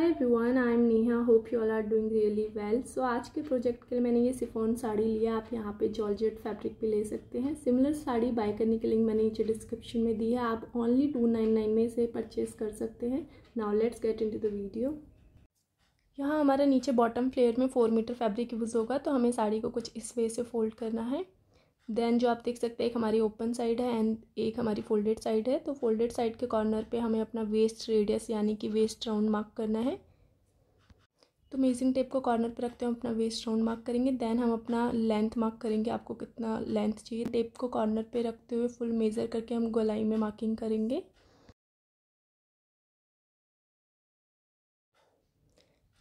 hi everyone I am Neha hope you all are doing really well so आज के project के लिए मैंने ये सिफोन साड़ी लिया आप यहाँ पे जॉर्जेट फैब्रिक भी ले सकते हैं सिमिलर साड़ी बाय करने की लिंक मैंने नीचे डिस्क्रिप्शन में दी है आप ओनली टू नाइन नाइन में से परचेज कर सकते हैं now let's get into the video यहाँ हमारा नीचे बॉटम फ्लेयर में फोर मीटर फैब्रिक यूज़ होगा तो हमें साड़ी को कुछ इस वे से फोल्ड करना है देन जो आप देख सकते हैं एक हमारी ओपन साइड है एंड एक हमारी फोल्डेड साइड है तो फोल्डेड साइड के कॉर्नर पे हमें अपना वेस्ट रेडियस यानी कि वेस्ट राउंड मार्क करना है तो मेजिंग टेप को कॉर्नर पर रखते हम अपना वेस्ट राउंड मार्क करेंगे देन हम अपना लेंथ मार्क करेंगे आपको कितना लेंथ चाहिए टेप को कॉर्नर पर रखते हुए फुल मेज़र करके हम गोलाई में मार्किंग करेंगे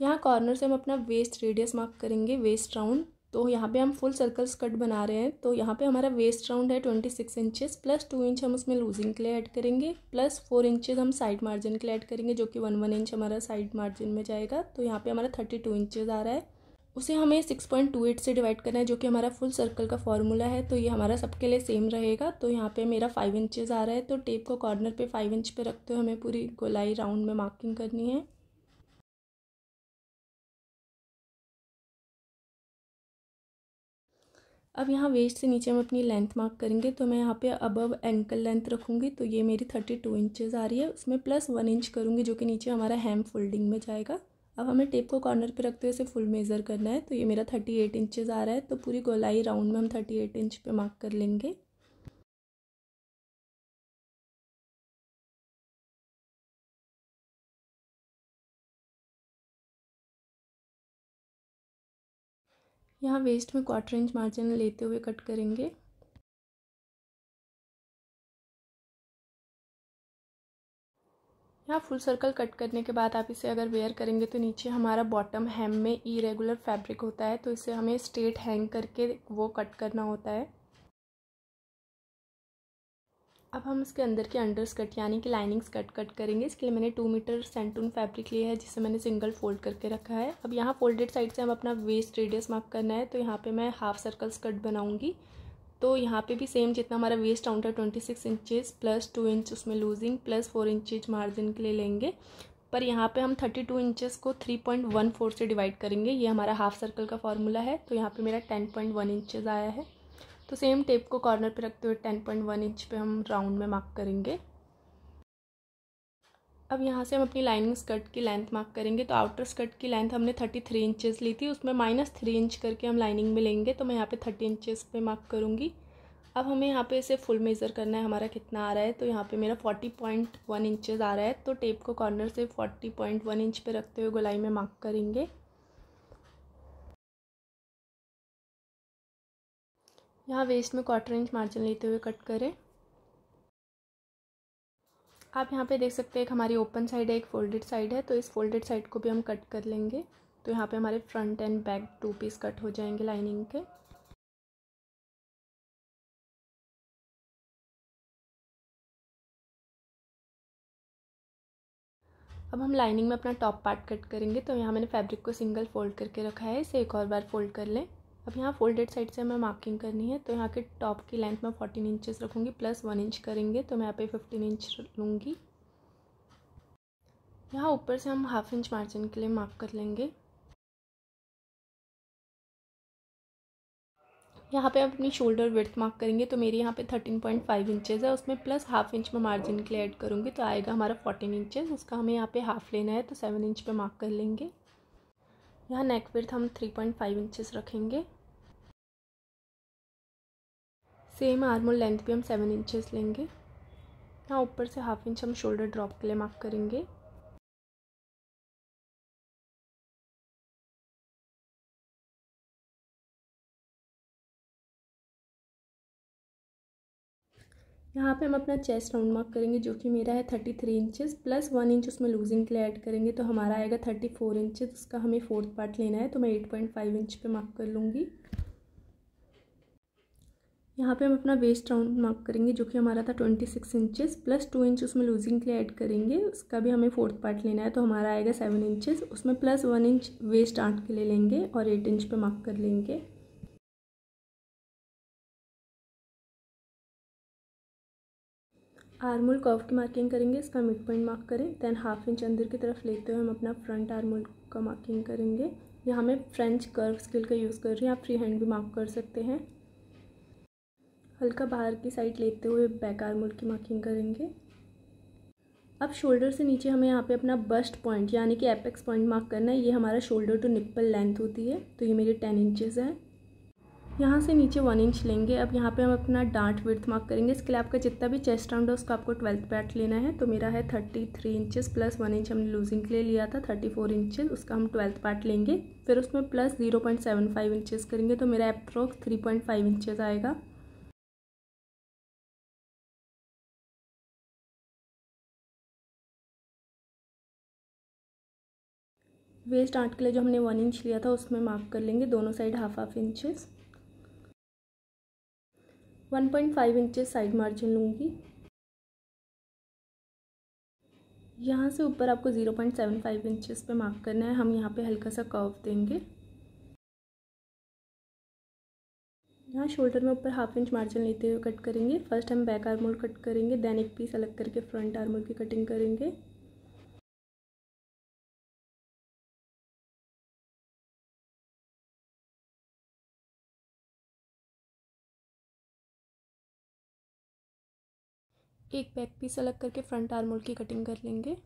यहाँ कॉर्नर से हम अपना वेस्ट रेडियस मार्क करेंगे वेस्ट राउंड तो यहाँ पे हम फुल सर्कल स्कर्ट बना रहे हैं तो यहाँ पे हमारा वेस्ट राउंड है twenty six inches plus two inch हम उसमें लूजिंग के लिए ऐड करेंगे प्लस फोर इंचेस हम साइड मार्जिन के लिए ऐड करेंगे जो कि वन वन इंच हमारा साइड मार्जिन में जाएगा तो यहाँ पे हमारा थर्टी टू इंचेज़ आ रहा है उसे हमें सिक्स पॉइंट टू एट से डिवाइड करना है जो कि हमारा फुल सर्कल का फॉर्मूला है तो ये हमारा सबके लिए सेम रहेगा तो यहाँ पे मेरा फाइव इंचेज़ आ रहा है तो टेप को कॉर्नर पे फाइव इंच पे रखते हुए हमें पूरी गोलाई राउंड में मार्किंग करनी है अब यहाँ वेस्ट से नीचे हम अपनी लेंथ मार्क करेंगे तो मैं यहाँ पे अबव एंकल लेंथ रखूँगी तो ये मेरी थर्टी टू इंचज़ आ रही है उसमें प्लस वन इंच करूँगी जो कि नीचे हमारा हैम फोल्डिंग में जाएगा अब हमें टेप को कॉर्नर पे रखते हुए इसे फुल मेज़र करना है तो ये मेरा थर्टी एट इंचज़ आ रहा है तो पूरी गोलाई राउंड में हम थर्टी एट इंच पे मार्क कर लेंगे यहाँ वेस्ट में क्वार्टर इंच मार्जिन लेते हुए कट करेंगे यहाँ फुल सर्कल कट करने के बाद आप इसे अगर वेयर करेंगे तो नीचे हमारा बॉटम हेम में इरेगुलर फैब्रिक होता है तो इसे हमें स्ट्रेट हैंग करके वो कट करना होता है अब हम इसके अंदर के अंडर स्कर्ट यानी कि लाइनिंग्स कट कट करेंगे इसके लिए मैंने टू मीटर सेंटून फैब्रिक लिया है जिसे मैंने सिंगल फोल्ड करके रखा है अब यहाँ फोल्डेड साइड से हम अपना वेस्ट रेडियस मार्क करना है तो यहाँ पे मैं हाफ सर्कल स्कर्ट बनाऊँगी तो यहाँ पे भी सेम जितना हमारा वेस्ट राउंड है twenty six inches plus two inch उसमें loosing plus four inches margin के लिए लेंगे पर यहाँ पर हम थर्टी टू को थ्री पॉइंट वन फोर से डिवाइड करेंगे ये हमारा हाफ सर्कल का फॉर्मूला है तो यहाँ पर मेरा टेन पॉइंट वन आया है तो सेम टेप को कॉर्नर पे रखते हुए टेन पॉइंट वन इंच पे हम राउंड में मार्क करेंगे अब यहाँ से हम अपनी लाइनिंग स्कर्ट की लेंथ मार्क करेंगे तो आउटर स्कर्ट की लेंथ हमने थर्टी थ्री इंचेस ली थी उसमें माइनस थ्री इंच करके हम लाइनिंग में लेंगे तो मैं यहाँ पे थर्टी इंचेस पे मार्क करूँगी अब हमें यहाँ पे इसे फुल मेज़र करना है हमारा कितना आ रहा है तो यहाँ पे मेरा फोर्टी पॉइंट वन इंचज़ आ रहा है तो टेप को कॉर्नर से फोर्टी पॉइंट वन इंच पे रखते हुए गोलाई में मार्क करेंगे यहाँ वेस्ट में क्वार्टर इंच मार्जिन लेते हुए कट करें आप यहाँ पे देख सकते हैं एक हमारी ओपन साइड है एक फोल्डेड साइड है तो इस फोल्डेड साइड को भी हम कट कर लेंगे तो यहाँ पे हमारे front and back two piece cut हो जाएंगे लाइनिंग के अब हम लाइनिंग में अपना टॉप पार्ट कट करेंगे तो यहाँ मैंने फैब्रिक को सिंगल फोल्ड करके रखा है इसे एक और बार फोल्ड कर लें अब यहाँ फोल्डेड साइड से हमें मार्किंग करनी है तो यहाँ के टॉप की लेंथ मैं फोर्टीन इंचेस रखूँगी प्लस वन इंच करेंगे तो मैं यहाँ पे फिफ्टीन इंच लूँगी यहाँ ऊपर से हम हाफ इंच मार्जिन के लिए मार्क कर लेंगे यहाँ पे अपनी शोल्डर विड्थ मार्क करेंगे तो मेरी यहाँ पे थर्टीन पॉइंट फाइव इंचेज़ है उसमें प्लस हाफ इंच में मार्जिन के लिए ऐड करूँगी तो आएगा हमारा फोर्टीन इंचेज़ उसका हमें यहाँ पे हाफ लेना है तो सेवन इंच पे मार्क कर लेंगे यहाँ नेक विड्थ हम थ्री पॉइंट फाइव इंचेस रखेंगे सेम आर्मोल लेंथ भी हम सेवन इंचेस लेंगे यहाँ ऊपर से हाफ इंच हम शोल्डर ड्रॉप के लिए मार्क करेंगे यहाँ पे हम अपना चेस्ट राउंड मार्क करेंगे जो कि मेरा है thirty three inches plus one inch उसमें लूजिंग के लिए ऐड करेंगे तो हमारा आएगा थर्टी फोर इंचेस उसका हमें फोर्थ पार्ट लेना है तो मैं एट पॉइंट फाइव इंच पे मार्क कर लूँगी यहाँ पे हम अपना वेस्ट राउंड मार्क करेंगे जो कि हमारा था twenty six inches plus two inch उसमें लूजिंग के लिए ऐड करेंगे उसका भी हमें फोर्थ पार्ट लेना है तो हमारा आएगा सेवन इंचेस उसमें plus one inch waist dart के लिए लेंगे और एट इंच पे मार्क कर लेंगे आर्मोल कर्व की मार्किंग करेंगे इसका मिड पॉइंट मार्क करें देन हाफ इंच अंदर की तरफ लेते हुए हम अपना फ्रंट आर्मोल का मार्किंग करेंगे यहाँ मैं फ्रेंच कर्व स्किल का यूज़ कर रही हूँ आप फ्री हैंड भी मार्क कर सकते हैं हल्का बाहर की साइड लेते हुए बैक आर्मोल की मार्किंग करेंगे अब शोल्डर से नीचे हमें यहाँ पे अपना बस्ट पॉइंट यानी कि एपेक्स पॉइंट मार्क करना है ये हमारा शोल्डर टू निप्पल लेंथ होती है तो ये मेरे टेन इंचेस है यहाँ से नीचे वन इंच लेंगे अब यहाँ पे हम अपना डांट विर्थ मार्क करेंगे इसके लिए आपका जितना भी चेस्ट राउंड है उसका आपको ट्वेल्थ पैट लेना है तो मेरा है thirty three inches plus one inch हमने लूजिंग के लिए लिया था थर्टी फोर इंचेस उसका हम ट्वेल्थ पैट लेंगे फिर उसमें plus zero point seven five inches करेंगे तो मेरा approx three point five inches आएगा वेस्ट आर्ट के लिए जो हमने वन इंच लिया था उसमें मार्क कर लेंगे दोनों side half half inches one point five inches side margin लूँगी यहाँ से ऊपर आपको zero point seven five inches पर मार्क करना है हम यहाँ पे हल्का सा कर्व देंगे यहाँ शोल्डर में ऊपर हाफ इंच मार्जिन लेते हुए कट करेंगे फर्स्ट हम बैक आर्मोल कट करेंगे देन एक पीस अलग करके फ्रंट आर्मोल की कटिंग करेंगे एक बैक पीस अलग करके फ्रंट आर्मोल की कटिंग कर लेंगे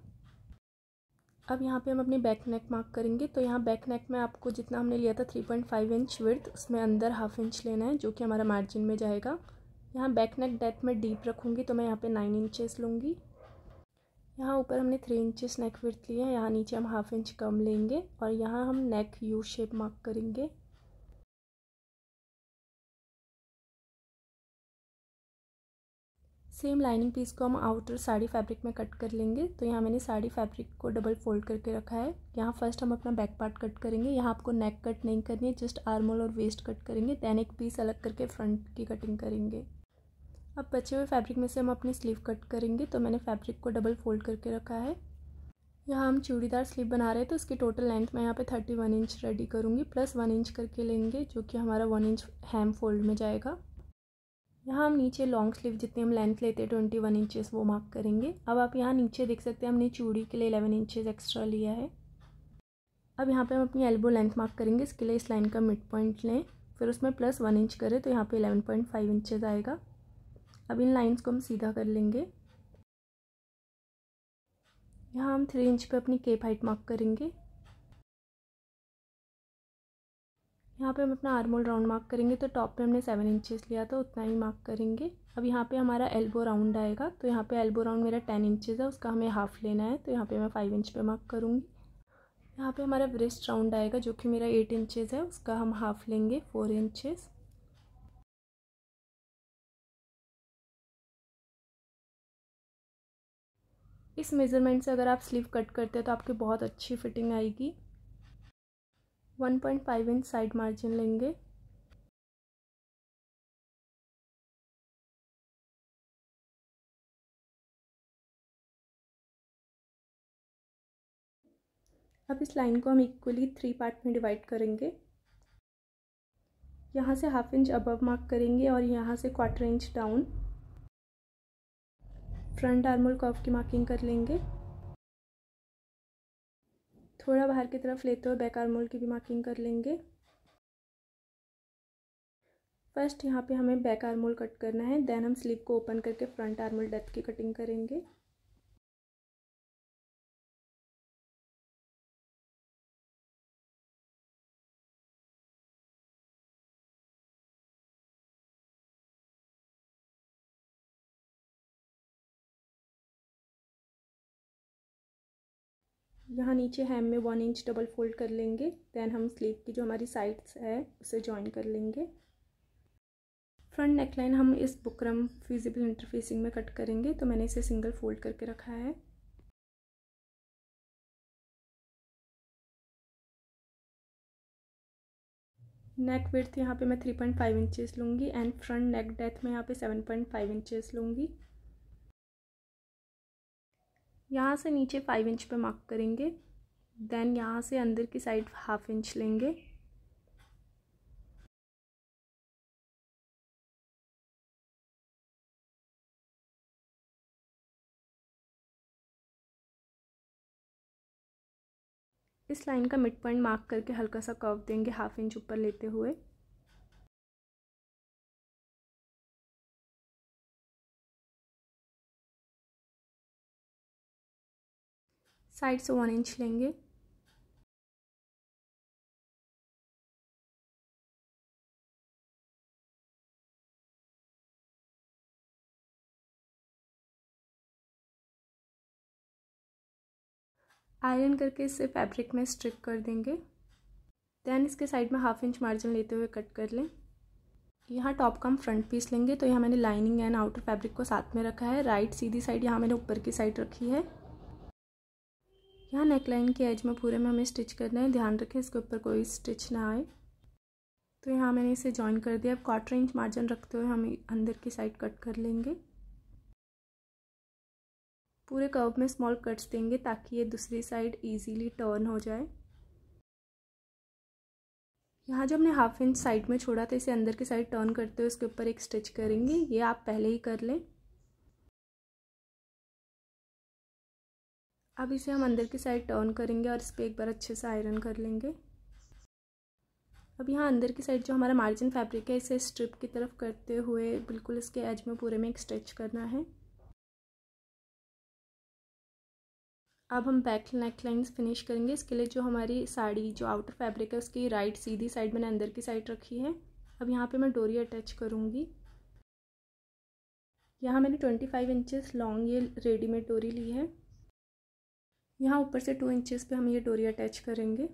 अब यहाँ पे हम अपनी बैक नेक मार्क करेंगे तो यहाँ बैक नेक में आपको जितना हमने लिया था three point five inch width उसमें अंदर हाफ इंच लेना है जो कि हमारा मार्जिन में जाएगा यहाँ बैक नेक डेथ में डीप रखूँगी तो मैं यहाँ पे नाइन इंचेस लूँगी यहाँ ऊपर हमने थ्री इंचेस नेक विर्थ लिए हैं यहाँ नीचे हम हाफ इंच कम लेंगे और यहाँ हम नेक यू शेप मार्क करेंगे सेम लाइनिंग पीस को हम आउटर साड़ी फैब्रिक में कट कर लेंगे तो यहाँ मैंने साड़ी फैब्रिक को डबल फोल्ड करके रखा है यहाँ फर्स्ट हम अपना बैक पार्ट कट करेंगे यहाँ आपको नेक कट नहीं करनी है जस्ट आर्मोल और वेस्ट कट करेंगे दैन एक पीस अलग करके फ्रंट की कटिंग करेंगे अब बचे हुए फैब्रिक में से हम अपनी स्लीव कट करेंगे तो मैंने फैब्रिक को डबल फोल्ड करके रखा है यहाँ हम चूड़ीदार स्लीव बना रहे हैं तो इसकी टोटल लेंथ मैं यहाँ पे थर्टी वन इंच रेडी करूँगी प्लस वन इंच करके लेंगे जो कि हमारा वन इंच हैम फोल्ड में जाएगा यहाँ हम नीचे लॉन्ग स्लीव जितनी हम लेंथ लेते हैं ट्वेंटी वन इंचेस वो मार्क करेंगे अब आप यहाँ नीचे देख सकते हैं हमने चूड़ी के लिए इलेवन इंचेस एक्स्ट्रा लिया है अब यहाँ पे हम अपनी एल्बो लेंथ मार्क करेंगे इसके लिए इस लाइन का मिड पॉइंट लें फिर उसमें प्लस वन इंच करें तो यहाँ पे इलेवन पॉइंट फाइव इंचेज आएगा अब इन लाइंस को हम सीधा कर लेंगे यहाँ हम थ्री इंच पे अपनी केप हाइट मार्क करेंगे यहाँ पे हम अपना आर्मोल राउंड मार्क करेंगे तो टॉप पे हमने सेवन इंचेस लिया था उतना ही मार्क करेंगे अब यहाँ पे हमारा एल्बो राउंड आएगा तो यहाँ पे एल्बो राउंड मेरा टेन इंचेस है उसका हमें हाफ़ लेना है तो यहाँ पे मैं फाइव इंच पे मार्क करूँगी यहाँ पे हमारा ब्रेस्ट राउंड आएगा जो कि मेरा एट इंचेस है उसका हम हाफ़ लेंगे फोर इंचेस इस मेज़रमेंट से अगर आप स्लीव कट करते हैं तो आपकी बहुत अच्छी फिटिंग आएगी one point five inch side margin लेंगे अब इस लाइन को हम इक्वली थ्री पार्ट में डिवाइड करेंगे यहाँ से हाफ इंच अबव मार्क करेंगे और यहाँ से quarter inch down front armhole कॉफ की मार्किंग कर लेंगे थोड़ा बाहर की तरफ लेते हुए बेकार मोल की भी मार्किंग कर लेंगे फर्स्ट यहाँ पे हमें बैक आर्मोल कट करना है देन हम स्लीव को ओपन करके फ्रंट आर्मोल डेप्थ की कटिंग करेंगे यहाँ नीचे हेम में वन इंच डबल फोल्ड कर लेंगे देन हम स्लीव की जो हमारी साइड्स है उसे ज्वाइन कर लेंगे फ्रंट नेकलाइन हम इस बुकरम फिजिबल इंटरफेसिंग में कट करेंगे तो मैंने इसे सिंगल फोल्ड करके रखा है नेक विथ यहाँ पे मैं थ्री पॉइंट फाइव इंचेस लूँगी एंड फ्रंट नेक डेथ में यहाँ पे सेवन पॉइंट फाइव इंचेस लूँगी यहाँ से नीचे फाइव इंच पे मार्क करेंगे देन यहाँ से अंदर की साइड हाफ इंच लेंगे इस लाइन का मिड पॉइंट मार्क करके हल्का सा कर्व देंगे हाफ इंच ऊपर लेते हुए साइड से वन इंच लेंगे आयरन करके इसे फैब्रिक में स्ट्रिक कर देंगे देन इसके साइड में हाफ इंच मार्जिन लेते हुए कट कर लें यहाँ टॉप का हम फ्रंट पीस लेंगे तो यहाँ मैंने लाइनिंग एंड आउटर फैब्रिक को साथ में रखा है राइट सीधी साइड यहाँ मैंने ऊपर की साइड रखी है यहाँ नेकलाइन के एज में पूरे में हमें स्टिच करना है ध्यान रखें इसके ऊपर कोई स्टिच ना आए तो यहाँ मैंने इसे जॉइन कर दिया अब क्वार्टर इंच मार्जिन रखते हुए हम अंदर की साइड कट कर लेंगे पूरे कर्व में स्मॉल कट्स देंगे ताकि ये दूसरी साइड इजीली टर्न हो जाए यहाँ जो हमने हाफ इंच साइड में छोड़ा था इसे अंदर की साइड टर्न करते हुए इसके ऊपर एक स्टिच करेंगे ये आप पहले ही कर लें अब इसे हम अंदर की साइड टर्न करेंगे और इस पर एक बार अच्छे से आयरन कर लेंगे अब यहाँ अंदर की साइड जो हमारा मार्जिन फैब्रिक है इसे स्ट्रिप की तरफ करते हुए बिल्कुल इसके एज में पूरे में एक स्ट्रेच करना है अब हम बैक नेक लाइन्स फिनिश करेंगे इसके लिए जो हमारी साड़ी जो आउटर फैब्रिक है उसकी राइट सीधी साइड मैंने अंदर की साइड रखी है अब यहाँ पे मैं डोरी अटैच करूँगी यहाँ मैंने ट्वेंटी फाइव इंचेस लॉन्ग ये रेडीमेड डोरी ली है यहाँ ऊपर से टू इंचेस पे हम ये डोरी अटैच करेंगे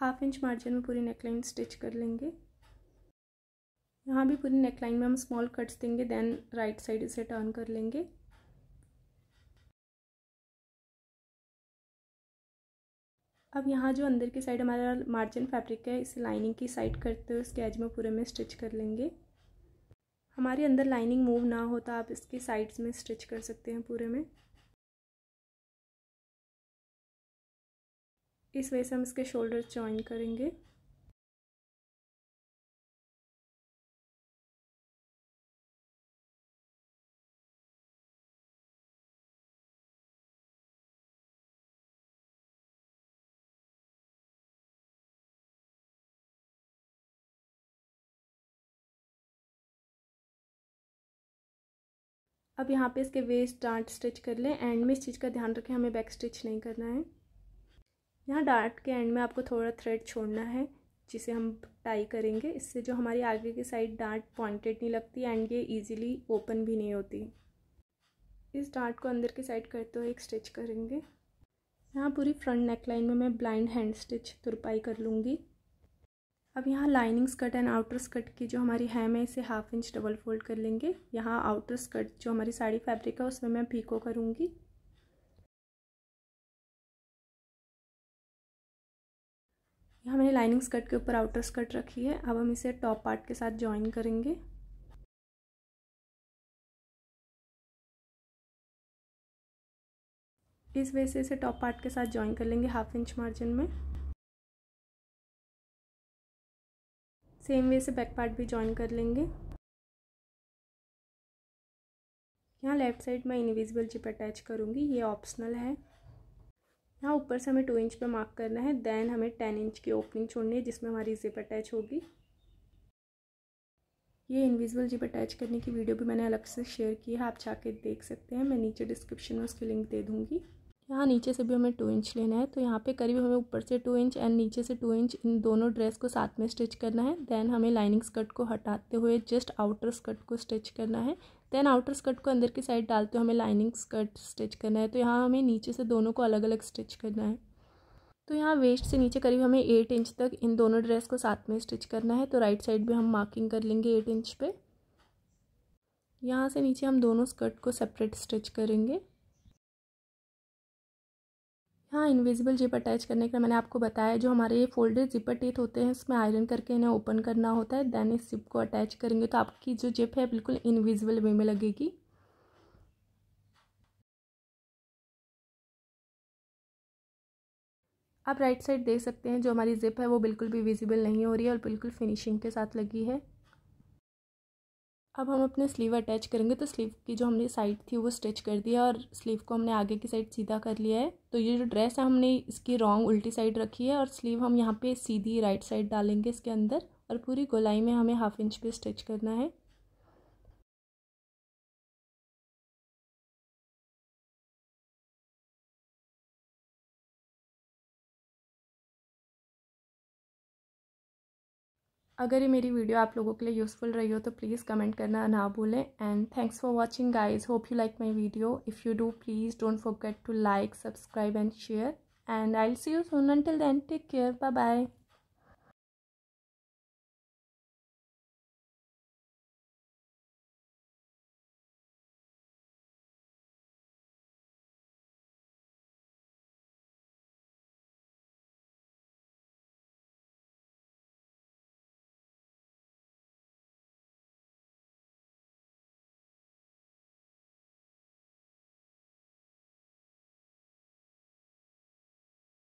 हाफ इंच मार्जिन में पूरी नेकलाइन स्टिच कर लेंगे यहाँ भी पूरी नेकलाइन में हम स्मॉल कट्स देंगे देन राइट साइड इसे टर्न कर लेंगे अब यहाँ जो अंदर की साइड हमारा मार्जिन फैब्रिक है इसे लाइनिंग की साइड करते हुए उसके एज में पूरे में स्टिच कर लेंगे हमारे अंदर लाइनिंग मूव ना होता तो आप इसके साइड्स में स्टिच कर सकते हैं पूरे में इस वजह से हम इसके शोल्डर ज्वाइन करेंगे अब यहाँ पे इसके वेस्ट डांट स्टिच कर लें एंड में इस चीज़ का ध्यान रखें हमें बैक स्टिच नहीं करना है यहाँ डार्ट के एंड में आपको थोड़ा थ्रेड छोड़ना है जिसे हम टाई करेंगे इससे जो हमारी आगे की साइड डार्ट पॉइंटेड नहीं लगती एंड ये इजीली ओपन भी नहीं होती इस डार्ट को अंदर की साइड करते हुए एक स्टिच करेंगे यहाँ पूरी फ्रंट नेक लाइन में मैं ब्लाइंड हैंड स्टिच तुरपाई कर लूँगी अब यहाँ lining skirt and outer skirt की जो हमारी हैम है इसे हाफ इंच डबल फोल्ड कर लेंगे यहाँ आउटर स्कर्ट जो हमारी साड़ी फैब्रिक है उसमें मैं पीको करूँगी यहाँ मैंने लाइनिंग स्कर्ट के ऊपर आउटर स्कर्ट रखी है अब हम इसे टॉप पार्ट के साथ ज्वाइन करेंगे इस वजह से इसे टॉप पार्ट के साथ ज्वाइन कर लेंगे हाफ इंच मार्जिन में सेम वे से बैक पार्ट भी जॉइन कर लेंगे यहाँ लेफ़्ट साइड मैं इनविजिबल जिप अटैच करूँगी ये ऑप्शनल है यहाँ ऊपर से हमें टू इंच पे मार्क करना है देन हमें टेन इंच की ओपनिंग छोड़नी है जिसमें हमारी जिप अटैच होगी ये इनविजिबल जिप अटैच करने की वीडियो भी मैंने अलग से शेयर की है आप जाके देख सकते हैं मैं नीचे डिस्क्रिप्शन में उसकी लिंक दे दूँगी यहाँ नीचे से भी हमें टू इंच लेना है तो यहाँ पे करीब हमें ऊपर से टू इंच एंड नीचे से टू इंच इन दोनों ड्रेस को साथ में स्टिच करना है देन हमें लाइनिंग स्कर्ट को हटाते हुए जस्ट आउटर स्कर्ट को स्टिच करना है देन आउटर स्कर्ट को अंदर की साइड डालते हुए हमें लाइनिंग स्कर्ट स्टिच करना है तो यहाँ हमें नीचे से दोनों को अलग अलग स्टिच करना है तो यहाँ वेस्ट से नीचे करीब हमें एट इंच तक इन दोनों ड्रेस को साथ में स्टिच करना है तो राइट साइड भी हम मार्किंग कर लेंगे एट इंच पे यहाँ से नीचे हम दोनों स्कर्ट को सेपरेट स्टिच करेंगे यहाँ इनविजिबल जिप अटैच करने का मैंने आपको बताया जो हमारे ये फोल्डेड जिपर टीथ होते हैं उसमें आयरन करके इन्हें ओपन करना होता है देन इस जिप को अटैच करेंगे तो आपकी जो जिप है बिल्कुल इनविजिबल वे में लगेगी आप राइट साइड देख सकते हैं जो हमारी जिप है वो बिल्कुल भी विजिबल नहीं हो रही है और बिल्कुल फिनिशिंग के साथ लगी है अब हम अपने स्लीव अटैच करेंगे तो स्लीव की जो हमने साइड थी वो स्टिच कर दिया और स्लीव को हमने आगे की साइड सीधा कर लिया है तो ये जो ड्रेस है हमने इसकी रॉन्ग उल्टी साइड रखी है और स्लीव हम यहाँ पे सीधी राइट साइड डालेंगे इसके अंदर और पूरी गोलाई में हमें हाफ इंच पे स्टिच करना है अगर ये मेरी वीडियो आप लोगों के लिए यूज़फुल रही हो तो प्लीज़ कमेंट करना ना भूलें and thanks for watching guys hope you like my video if you do please don't forget to like subscribe and share and I see you soon till then take care bye bye